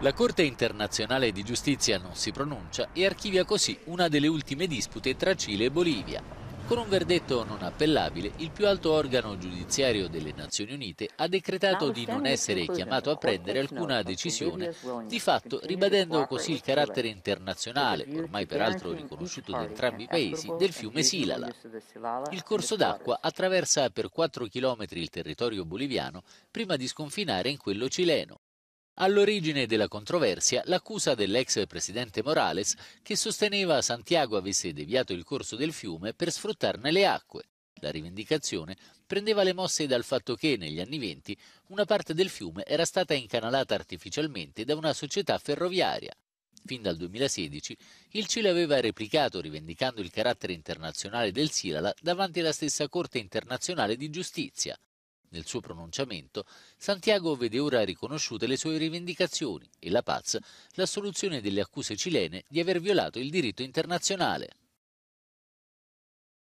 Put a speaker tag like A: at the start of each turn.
A: La Corte internazionale di giustizia non si pronuncia e archivia così una delle ultime dispute tra Cile e Bolivia. Con un verdetto non appellabile, il più alto organo giudiziario delle Nazioni Unite ha decretato di non essere chiamato a prendere alcuna decisione, di fatto ribadendo così il carattere internazionale, ormai peraltro riconosciuto da entrambi i paesi, del fiume Silala. Il corso d'acqua attraversa per 4 km il territorio boliviano prima di sconfinare in quello cileno. All'origine della controversia l'accusa dell'ex presidente Morales che sosteneva Santiago avesse deviato il corso del fiume per sfruttarne le acque. La rivendicazione prendeva le mosse dal fatto che negli anni venti una parte del fiume era stata incanalata artificialmente da una società ferroviaria. Fin dal 2016 il Cile aveva replicato rivendicando il carattere internazionale del Silala davanti alla stessa Corte internazionale di giustizia. Nel suo pronunciamento, Santiago vede ora riconosciute le sue rivendicazioni e la Paz l'assoluzione delle accuse cilene di aver violato il diritto internazionale.